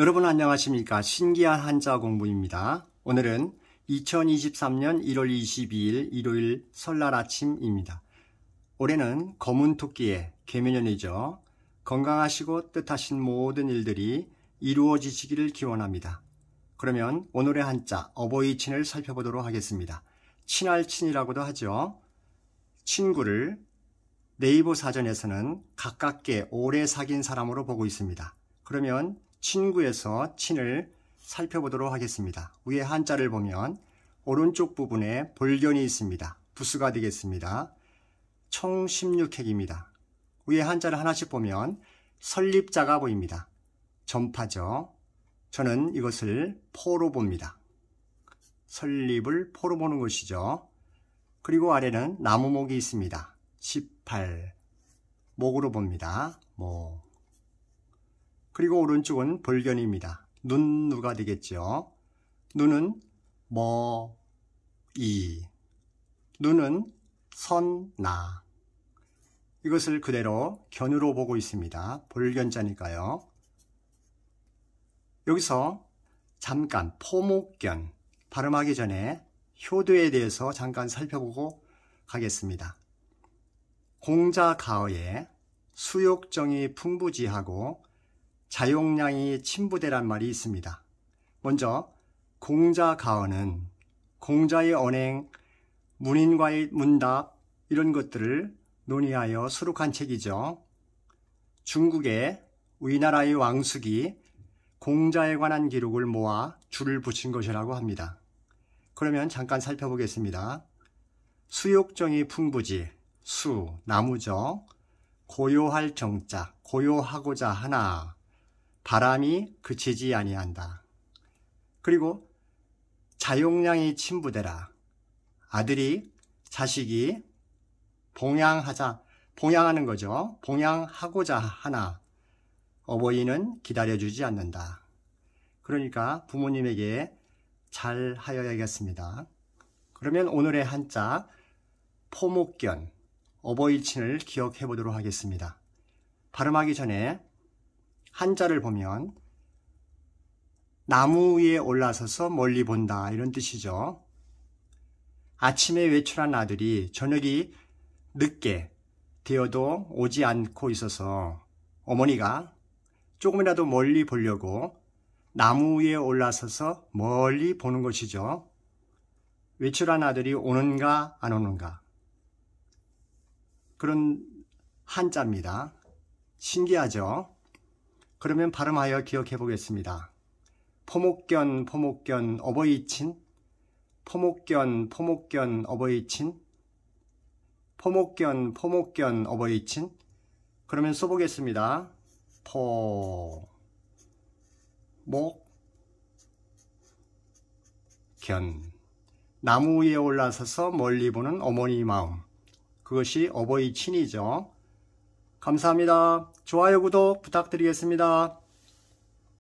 여러분 안녕하십니까? 신기한 한자 공부입니다. 오늘은 2023년 1월 22일 일요일 설날 아침입니다. 올해는 검은 토끼의 개면연이죠. 건강하시고 뜻하신 모든 일들이 이루어지시기를 기원합니다. 그러면 오늘의 한자 어버이 친을 살펴보도록 하겠습니다. 친할 친이라고도 하죠. 친구를 네이버 사전에서는 가깝게 오래 사귄 사람으로 보고 있습니다. 그러면 친구에서 친을 살펴보도록 하겠습니다. 위에 한자를 보면 오른쪽 부분에 볼견이 있습니다. 부수가 되겠습니다. 총 16핵입니다. 위에 한자를 하나씩 보면 설립자가 보입니다. 전파죠. 저는 이것을 포로 봅니다. 설립을 포로 보는 것이죠. 그리고 아래는 나무목이 있습니다. 18. 목으로 봅니다. 목. 그리고 오른쪽은 볼견입니다 눈, 누가 되겠죠. 눈은 머, 뭐, 이. 눈은 선, 나. 이것을 그대로 견으로 보고 있습니다. 볼견자니까요. 여기서 잠깐 포목견 발음하기 전에 효도에 대해서 잠깐 살펴보고 가겠습니다. 공자가어에 수욕정이 풍부지하고 자용량이 친부대란 말이 있습니다. 먼저 공자가언은 공자의 언행, 문인과의 문답 이런 것들을 논의하여 수록한 책이죠. 중국의 위나라의 왕숙이 공자에 관한 기록을 모아 줄을 붙인 것이라고 합니다. 그러면 잠깐 살펴보겠습니다. 수욕정이 풍부지, 수, 나무정, 고요할 정자, 고요하고자 하나, 바람이 그치지 아니한다. 그리고 자용량이 친부대라. 아들이 자식이 봉양하자 봉양하는 거죠. 봉양하고자 하나 어버이는 기다려주지 않는다. 그러니까 부모님에게 잘 하여야겠습니다. 그러면 오늘의 한자 포목견 어버이친을 기억해 보도록 하겠습니다. 발음하기 전에 한자를 보면 나무 위에 올라서서 멀리 본다 이런 뜻이죠. 아침에 외출한 아들이 저녁이 늦게 되어도 오지 않고 있어서 어머니가 조금이라도 멀리 보려고 나무 위에 올라서서 멀리 보는 것이죠. 외출한 아들이 오는가 안 오는가 그런 한자입니다. 신기하죠? 그러면 발음하여 기억해 보겠습니다. 포목견 포목견 어버이친 포목견 포목견 어버이친 포목견 포목견 어버이친 그러면 써보겠습니다. 포 목 견 나무 위에 올라서서 멀리 보는 어머니 마음 그것이 어버이친이죠. 감사합니다. 좋아요, 구독 부탁드리겠습니다.